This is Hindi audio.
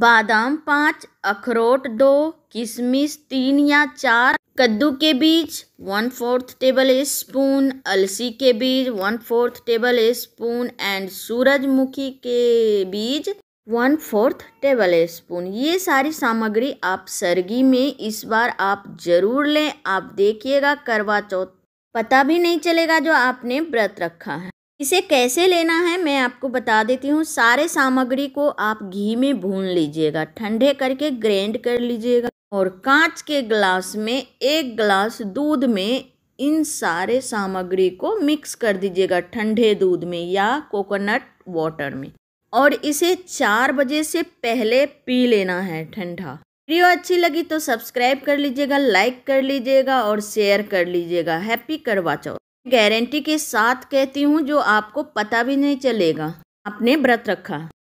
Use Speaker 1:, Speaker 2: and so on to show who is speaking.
Speaker 1: बादाम पाँच अखरोट दो किशमिश तीन या चार कद्दू के बीज वन फोर्थ टेबल स्पून अलसी के बीज one fourth tablespoon and सूरजमुखी के बीज वन फोर्थ टेबल स्पून ये सारी सामग्री आप सर्गी में इस बार आप जरूर लें आप देखिएगा करवा चौथ पता भी नहीं चलेगा जो आपने व्रत रखा है इसे कैसे लेना है मैं आपको बता देती हूँ सारे सामग्री को आप घी में भून लीजिएगा ठंडे करके ग्रेंड कर लीजिएगा और कांच के ग्लास में एक ग्लास दूध में इन सारे सामग्री को मिक्स कर दीजिएगा ठंडे दूध में या कोकोनट वाटर में और इसे चार बजे से पहले पी लेना है ठंडा वीडियो अच्छी लगी तो सब्सक्राइब कर लीजिएगा लाइक कर लीजिएगा और शेयर कर लीजिएगा हैप्पी करवा चौथ गारंटी के साथ कहती हूँ जो आपको पता भी नहीं चलेगा आपने व्रत रखा